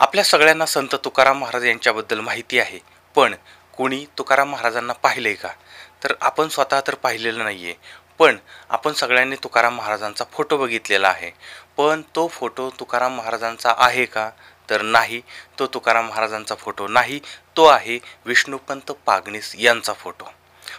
आपल्या सगळ्यांना संत तुकाराम महाराज यांच्याबद्दल माहिती आहे पण कोणी तुकाराम महाराजांना पाहिलं का तर आपण स्वतः तर पाहिलेलं नाही आहे पण आपण सगळ्यांनी तुकाराम महाराजांचा फोटो बघितलेला आहे पण तो फोटो तुकाराम महाराजांचा आहे का तर नाही तो तुकाराम महाराजांचा फोटो नाही तो आहे विष्णुपंत पागणीस यांचा फोटो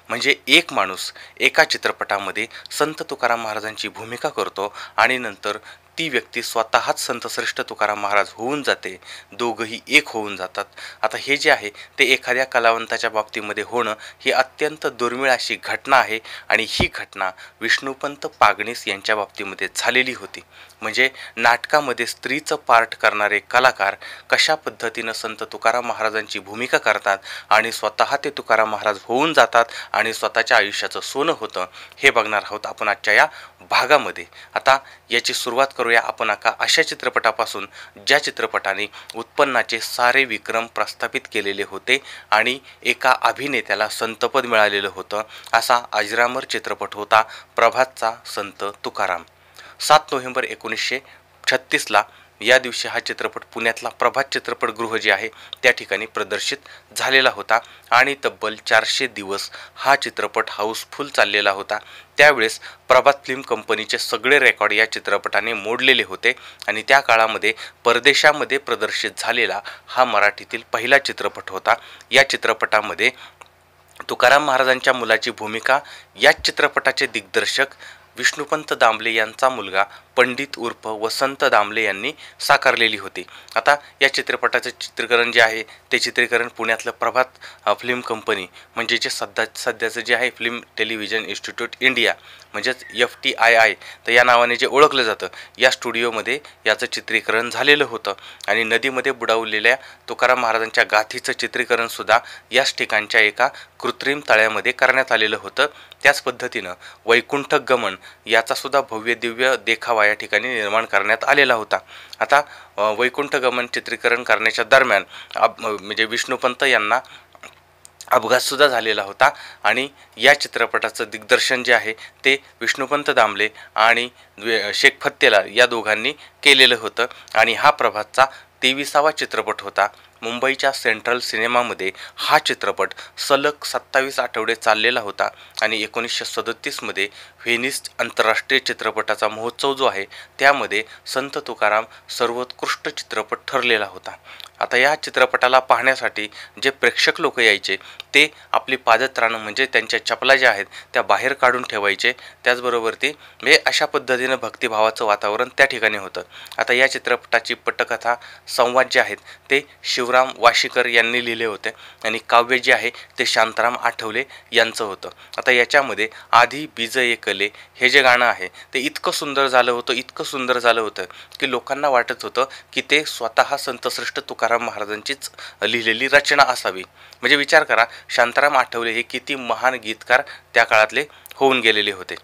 म्हणजे एक माणूस एका चित्रपटामध्ये संत तुकाराम महाराजांची भूमिका करतो आणि नंतर ती व्यक्ती स्वतःच संतश्रेष्ठ तुकाराम महाराज होऊन जाते दोघंही एक होऊन जातात आता हे जे आहे ते एखाद्या कलावंताच्या बाबतीमध्ये होणं ही अत्यंत दुर्मिळ अशी घटना आहे आणि ही घटना विष्णुपंत पागणीस यांच्या बाबतीमध्ये झालेली होती म्हणजे नाटकामध्ये स्त्रीचं पार्ट करणारे कलाकार कशा पद्धतीनं संत तुकाराम महाराजांची भूमिका करतात आणि स्वतः ते तुकाराम महाराज होऊन जातात आणि स्वतःच्या आयुष्याचं सोनं होतं हे बघणार आहोत आपण आजच्या या भागामध्ये आता याची सुरुवात करूया आपण आका अशा चित्रपटापासून ज्या चित्रपटाने उत्पन्नाचे सारे विक्रम प्रस्थापित केलेले होते आणि एका अभिनेत्याला संतपद मिळालेलं होतं असा अजरामर चित्रपट होता प्रभातचा संत तुकाराम सात नोव्हेंबर एकोणीसशे छत्तीसला या दिवशी हा चित्रपट पुण्यातला प्रभात चित्रपटगृह जे आहे त्या ठिकाणी प्रदर्शित झालेला होता आणि तब्बल चारशे दिवस हा चित्रपट हाऊसफुल चाललेला होता त्यावेळेस प्रभात फिल्म कंपनीचे सगळे रेकॉर्ड या चित्रपटाने मोडलेले होते आणि त्या काळामध्ये परदेशामध्ये प्रदर्शित झालेला हा मराठीतील पहिला चित्रपट होता या चित्रपटामध्ये तुकाराम महाराजांच्या मुलाची भूमिका याच चित्रपटाचे दिग्दर्शक विष्णुपंत दामले यांचा मुलगा पंडित उर्फ वसंत दामले यांनी साकारलेली होती आता या चित्रपटाचं चित्रीकरण जे आहे ते चित्रीकरण पुण्यातलं प्रभात फिल्म कंपनी म्हणजे जे सध्या सध्याचं जे आहे फिल्म टेलिव्हिजन इन्स्टिट्यूट इंडिया म्हणजेच एफ टी आय आय तर या नावाने जे ओळखलं जातं या स्टुडिओमध्ये याचं चित्रीकरण झालेलं होतं आणि नदीमध्ये बुडावलेल्या तुकाराम महाराजांच्या गाथीचं चित्रीकरणसुद्धा याच ठिकाणच्या एका कृत्रिम तळ्यामध्ये करण्यात आलेलं होतं त्याच पद्धतीनं वैकुंठ गमन याचासुद्धा भव्य दिव्य देखावा या ठिकाणी निर्माण करण्यात आलेला होता आता वैकुंठगमन चित्रीकरण करण्याच्या दरम्यान म्हणजे विष्णुपंत यांना अपघातसुद्धा झालेला होता आणि या चित्रपटाचं दिग्दर्शन जे आहे ते विष्णुपंत दामले आणि शेख फत्तेला या दोघांनी केलेलं होतं आणि हा प्रभातचा तेविसावा चित्रपट होता मुंबईच्या सेंट्रल सिनेमामध्ये हा चित्रपट सलग सत्तावीस आठवडे चाललेला होता आणि एकोणीसशे सदतीसमध्ये व्हेनिस आंतरराष्ट्रीय चित्रपटाचा महोत्सव जो आहे त्यामध्ये संत तुकाराम सर्वोत्कृष्ट चित्रपट ठरलेला होता आता या चित्रपटाला पाहण्यासाठी जे प्रेक्षक लोक यायचे ते आपली पादत्राणं म्हणजे त्यांच्या चपला ज्या आहेत त्या बाहेर काढून ठेवायचे त्याचबरोबर ती हे अशा पद्धतीनं भक्तिभावाचं वातावरण त्या ठिकाणी होतं आता या चित्रपटाची पटकथा संवाद जे आहेत ते शिवराम वाशीकर यांनी लिहिले होते आणि काव्य जे आहे ते शांताराम आठवले यांचं होतं आता याच्यामध्ये आधी बीज एकले हे जे गाणं आहे ते इतकं सुंदर झालं होतं इतकं सुंदर झालं होतं की लोकांना वाटत होतं की ते स्वतः संतश्रेष्ठ तुकाराम महाराजांचीच लिहिलेली रचना असावी म्हणजे विचार करा शांताराम आठवले हे किती महान गीतकार त्या काळातले होऊन गेलेले होते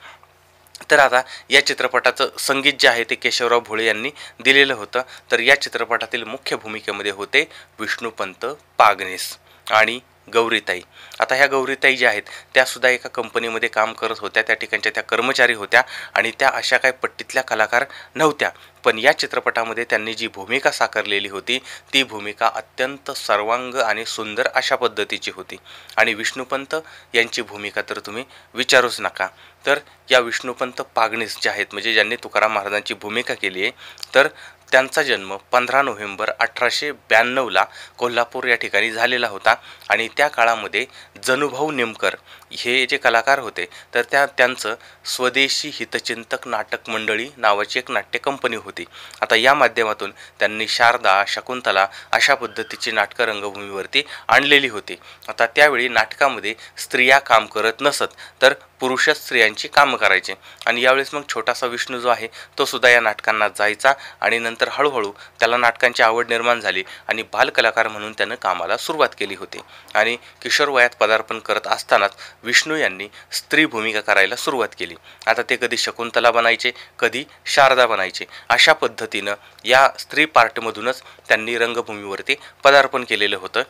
तर आता या चित्रपटाचं संगीत जे आहे ते केशवराव भोळे यांनी दिलेलं होतं तर या चित्रपटातील मुख्य भूमिकेमध्ये होते विष्णुपंत पागनेस आणि गौरीताई आता ह्या गौरीताई ज्या आहेत त्यासुद्धा एका कंपनीमध्ये काम करत होत्या त्या ठिकाणच्या त्या कर्मचारी होत्या आणि त्या अशा काही पट्टीतल्या कलाकार नव्हत्या पण या चित्रपटामध्ये त्यांनी जी भूमिका साकारलेली होती ती भूमिका अत्यंत सर्वांग आणि सुंदर अशा पद्धतीची होती आणि विष्णुपंत यांची भूमिका तर तुम्ही विचारूच नका तर या विष्णुपंत पागणीस जे आहेत म्हणजे ज्यांनी तुकाराम महाराजांची भूमिका केली आहे तर त्यांचा जन्म पंधरा नोव्हेंबर अठराशे ब्याण्णवला कोल्हापूर या ठिकाणी झालेला होता आणि त्या काळामध्ये जनुभाऊ नेमकर हे जे कलाकार होते तर त्या त्यांचं स्वदेशी हितचिंतक नाटक मंडळी नावाची एक नाट्य कंपनी होती आता या माध्यमातून त्यांनी शारदा शकुंतला अशा पद्धतीची नाटकं रंगभूमीवरती आणलेली होती आता त्यावेळी नाटकामध्ये स्त्रिया काम करत नसत तर पुरुषच स्त्रियांची कामं करायचे आणि यावेळेस मग छोटासा विष्णू जो आहे तो सुद्धा या नाटकांना जायचा आणि नंतर हळूहळू त्याला नाटकांची आवड निर्माण झाली आणि बालकलाकार म्हणून त्यानं कामाला सुरुवात केली होती आणि किशोर वयात पदार्पण करत असतानाच विष्णू यांनी स्त्री भूमिका करायला सुरुवात केली आता ते कधी शकुंतला बनायचे कधी शारदा बनायचे अशा पद्धतीनं या स्त्री पार्टमधूनच त्यांनी रंगभूमीवरती पदार्पण केलेलं होतं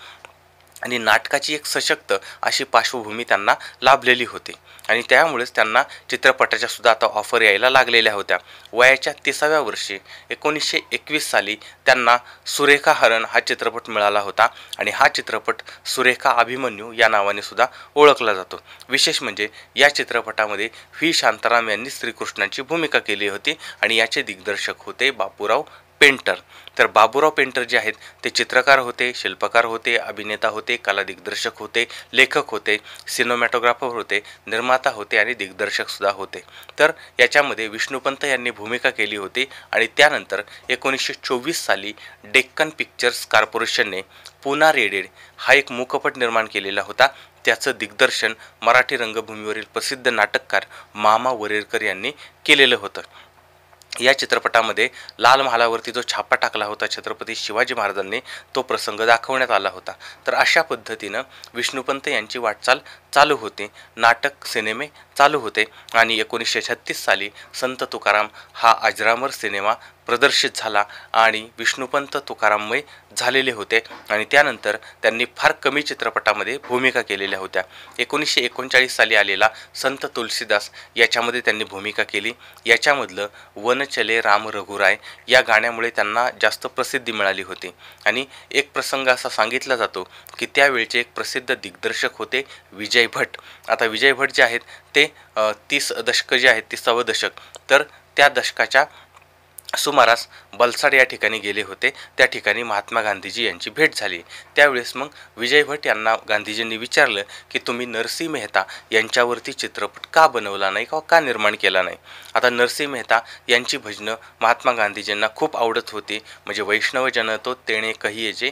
आणि नाटकाची एक सशक्त अशी पार्श्वभूमी त्यांना लाभलेली होती आणि त्यामुळेच त्यांना चित्रपटाच्या सुद्धा आता ऑफर यायला लागलेल्या होत्या वयाच्या तिसाव्या वर्षी एकोणीसशे एकवीस साली त्यांना सुरेखा हरण हा चित्रपट मिळाला होता आणि हा चित्रपट सुरेखा अभिमन्यू या नावाने सुद्धा ओळखला जातो विशेष म्हणजे या चित्रपटामध्ये व्ही शांताराम यांनी श्रीकृष्णांची भूमिका केली होती आणि याचे दिग्दर्शक होते बापूराव पेंटर तर बाबूराव पेंटर जे आहेत ते चित्रकार होते शिल्पकार होते अभिनेता होते कला दिग्दर्शक होते लेखक होते सिनेमॅटोग्राफर होते निर्माता होते आणि दिग्दर्शकसुद्धा होते तर याच्यामध्ये विष्णुपंत यांनी भूमिका केली होती आणि त्यानंतर एकोणीसशे चोवीस साली डेक्कन पिक्चर्स कॉर्पोरेशनने पुना रेडेड हा एक मुखपट निर्माण केलेला होता त्याचं दिग्दर्शन मराठी रंगभूमीवरील प्रसिद्ध नाटककार मामा वरेरकर यांनी केलेलं होतं या चित्रपटामध्ये लाल महालावरती जो छापा टाकला होता छत्रपती शिवाजी महाराजांनी तो प्रसंग दाखवण्यात आला होता तर अशा पद्धतीनं विष्णुपंत यांची वाटचाल चालू होती नाटक सिनेमे चालू होते आणि एकोणीसशे छत्तीस साली संत तुकाराम हा अजरामर सिनेमा प्रदर्शित झाला आणि विष्णुपंत तुकाराममय झालेले होते आणि त्यानंतर त्यांनी फार कमी चित्रपटामध्ये भूमिका केलेल्या होत्या एकोणीसशे एकोणचाळीस साली आलेला संत तुलसीदास याच्यामध्ये त्यांनी भूमिका केली याच्यामधलं वन चले राम रघुराय या गाण्यामुळे त्यांना जास्त प्रसिद्धी मिळाली होती आणि एक प्रसंग असा सांगितला जातो की त्यावेळचे एक प्रसिद्ध दिग्दर्शक होते विजय भट आता विजय भट जे आहेत ते तीस दशकं जे आहेत तिसावं दशक तर त्या दशकाच्या सुमारास बलसाड या ठिकाणी गेले होते त्या ठिकाणी महात्मा गांधीजी यांची भेट झाली त्यावेळेस मग विजय भट यांना गांधीजींनी विचारलं की तुम्ही नरसिंह मेहता यांच्यावरती चित्रपट का बनवला नाही किंवा का निर्माण केला नाही आता नरसिंह मेहता यांची भजनं महात्मा गांधीजींना खूप आवडत होती म्हणजे वैष्णवजन तो तेणे जे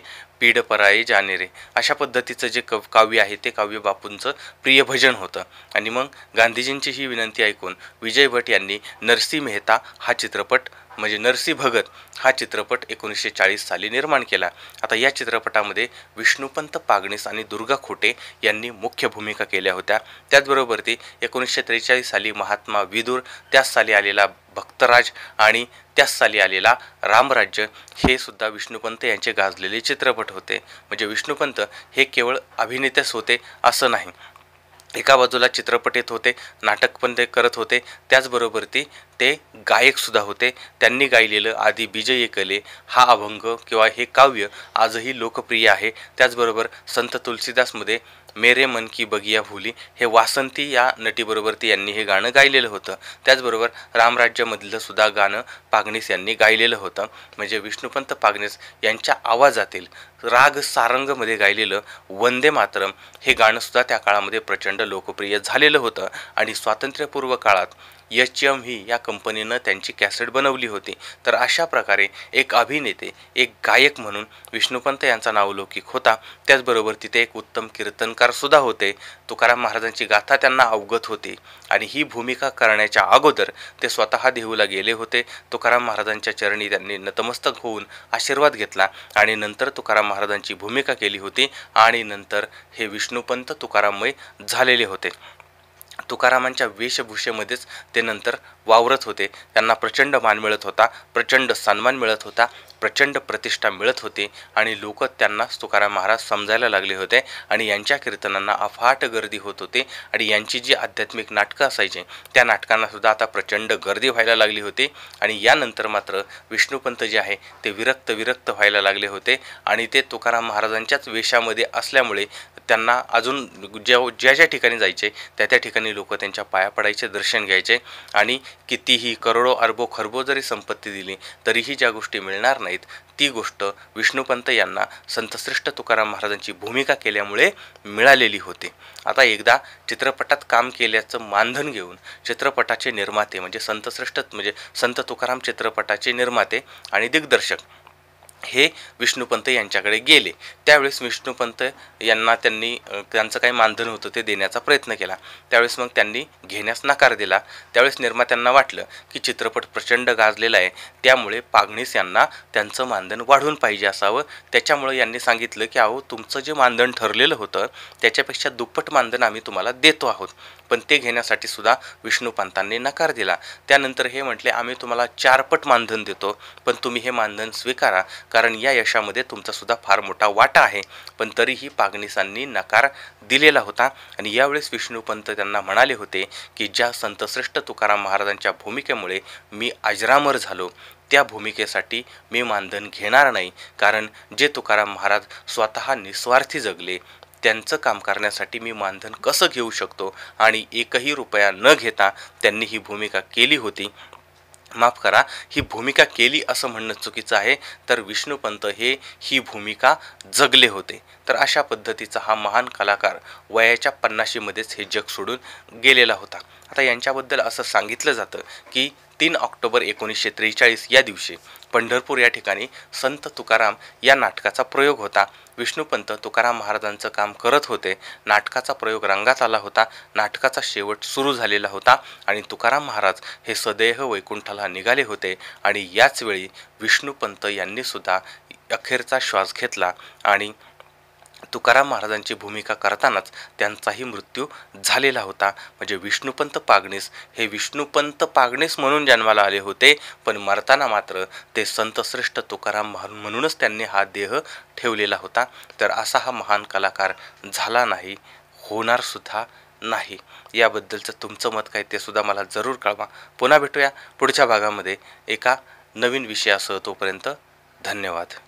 जे पराये जाने रे अशा पद्धतीचं जे कव काव्य आहे ते काव्य बापूंचं प्रिय भजन होतं आणि मग गांधीजींची ही विनंती ऐकून विजय भट यांनी नरसिंह मेहता हा चित्रपट म्हणजे नरसी भगत हा चित्रपट एकोणीसशे चाळीस साली निर्माण केला आता या चित्रपटामध्ये विष्णुपंत पागणीस आणि दुर्गा खोटे यांनी मुख्य भूमिका केल्या होत्या त्याचबरोबर ती एकोणीसशे त्रेचाळीस साली महात्मा विदूर त्याच साली आलेला भक्तराज आणि त्याच साली आलेला रामराज्य हे सुद्धा विष्णुपंत यांचे गाजलेले चित्रपट होते म्हणजे विष्णुपंत हे केवळ अभिनेतेच होते असं नाही एका बाजूला चित्रपट येत होते नाटक पण ते करत होते त्याचबरोबर ती ते गायकसुद्धा होते त्यांनी गायलेलं आधी विजय कले हा अभंग किंवा हे काव्य आजही लोकप्रिय आहे त्याचबरोबर संत तुलसीदासमध्ये मेरे मन की बगिया भुली हे वासंती या नटीबरोबर ती यांनी हे गाणं गायलेलं होतं त्याचबरोबर रामराज्यमधलंसुद्धा गाणं पागणीस यांनी गायलेलं होतं म्हणजे विष्णुपंत पागणीस यांच्या आवाजातील राग सारंगमध्ये गायलेलं वंदे मातरम हे गाणंसुद्धा त्या काळामध्ये प्रचंड लोकप्रिय झालेलं होतं आणि स्वातंत्र्यपूर्व काळात एच एम व्ही या कंपनीनं त्यांची कॅसेट बनवली होती तर अशा प्रकारे एक अभिनेते एक गायक म्हणून विष्णुपंत यांचा नावलौकिक होता त्याचबरोबर तिथे एक उत्तम कीर्तनकारसुद्धा होते तुकाराम महाराजांची गाथा त्यांना अवगत होती आणि ही भूमिका करण्याच्या अगोदर ते स्वतः देहूला गेले होते तुकाराम महाराजांच्या चरणी त्यांनी नतमस्तक होऊन आशीर्वाद घेतला आणि नंतर तुकाराम तुकाराम महाराजांची भूमिका केली होती आणि नंतर हे विष्णुपंत तुकारामय झालेले होते तुकारामांच्या वेशभूषेमध्येच ते नंतर वावरत होते त्यांना प्रचंड मान मिळत होता प्रचंड सन्मान मिळत होता प्रचंड प्रतिष्ठा मिळत होती आणि लोक त्यांना तुकाराम महाराज समजायला लागले होते आणि यांच्या कीर्तनांना अफाट गर्दी होत होती आणि यांची जी आध्यात्मिक नाटकं असायची त्या नाटकांना सुद्धा आता प्रचंड गर्दी व्हायला लागली होती आणि यानंतर मात्र विष्णुपंत जे आहे ते विरक्त विरक्त व्हायला लागले होते आणि ते तुकाराम महाराजांच्याच वेशामध्ये असल्यामुळे त्यांना अजून ज्या ज्या ज्या ठिकाणी जायचे त्या त्या ठिकाणी लोक त्यांच्या पाया पडायचे दर्शन घ्यायचे आणि कितीही करोडो अरबो खरबो जरी संपत्ती दिली तरीही ज्या गोष्टी मिळणार नाहीत ती गोष्ट विष्णुपंत यांना संतश्रेष्ठ तुकाराम महाराजांची भूमिका केल्यामुळे मिळालेली होती आता एकदा चित्रपटात काम केल्याचं मानधन घेऊन चित्रपटाचे निर्माते म्हणजे संतश्रेष्ठ म्हणजे संत तुकाराम चित्रपटाचे निर्माते आणि दिग्दर्शक हे विष्णुपंत यांच्याकडे गेले त्यावेळेस विष्णुपंत यांना त्यांनी त्यांचं काही मानधन होतं ते देण्याचा प्रयत्न केला त्यावेळेस मग त्यांनी घेण्यास नकार दिला त्यावेळेस निर्मात्यांना वाटलं की चित्रपट प्रचंड गाजलेला आहे त्यामुळे पागणीस यांना त्यांचं मानधन वाढून पाहिजे असावं त्याच्यामुळे यांनी सांगितलं की अहो तुमचं जे मानधन ठरलेलं होतं त्याच्यापेक्षा दुप्पट मानधन आम्ही तुम्हाला देतो आहोत पण ते घेण्यासाठी सुद्धा विष्णुपंतांनी नकार दिला त्यानंतर हे म्हटले आम्ही तुम्हाला चारपट मानधन देतो पण तुम्ही हे मानधन स्वीकारा कारण या यशामध्ये तुमचासुद्धा फार मोठा वाटा आहे पण तरीही पागनिसांनी नकार दिलेला होता आणि यावेळेस विष्णूपंत त्यांना म्हणाले होते की ज्या संतश्रेष्ठ तुकाराम महाराजांच्या भूमिकेमुळे मी अजरामर झालो त्या भूमिकेसाठी मी मानधन घेणार नाही कारण जे तुकाराम महाराज स्वतः निस्वार्थी जगले त्यांचं काम करण्यासाठी मी मानधन कसं घेऊ शकतो आणि एकही रुपया न घेता त्यांनी ही भूमिका केली होती माफ करा ही भूमिका केली असं म्हणणं चुकीचं आहे तर विष्णुपंत हे ही भूमिका जगले होते तर अशा पद्धतीचा हा महान कलाकार वयाच्या पन्नाशीमध्येच हे जग सोडून गेलेला होता आता यांच्याबद्दल असं सांगितलं जातं की तीन ऑक्टोबर एकोणीसशे त्रेचाळीस या दिवशी पंढरपूर या ठिकाणी संत तुकाराम या नाटकाचा प्रयोग होता विष्णुपंत तुकाराम महाराजांचं काम करत होते नाटकाचा प्रयोग रंगात आला होता नाटकाचा शेवट सुरू झालेला होता आणि तुकाराम महाराज हे सदैह वैकुंठाला निघाले होते आणि याचवेळी विष्णुपंत यांनीसुद्धा अखेरचा श्वास घेतला आणि तुकाराम महाराजांची भूमिका करतानाच त्यांचाही मृत्यू झालेला होता म्हणजे विष्णुपंत पागणीस हे विष्णुपंत पागणीस म्हणून जन्माला आले होते पण मरताना मात्र ते संतश्रेष्ठ तुकाराम म्हणूनच त्यांनी हा देह ठेवलेला होता तर असा हा महान कलाकार झाला नाही होणार सुद्धा नाही याबद्दलचं तुमचं मत काय ते सुद्धा मला जरूर कळवा पुन्हा भेटूया पुढच्या भागामध्ये एका नवीन विषयासह तोपर्यंत धन्यवाद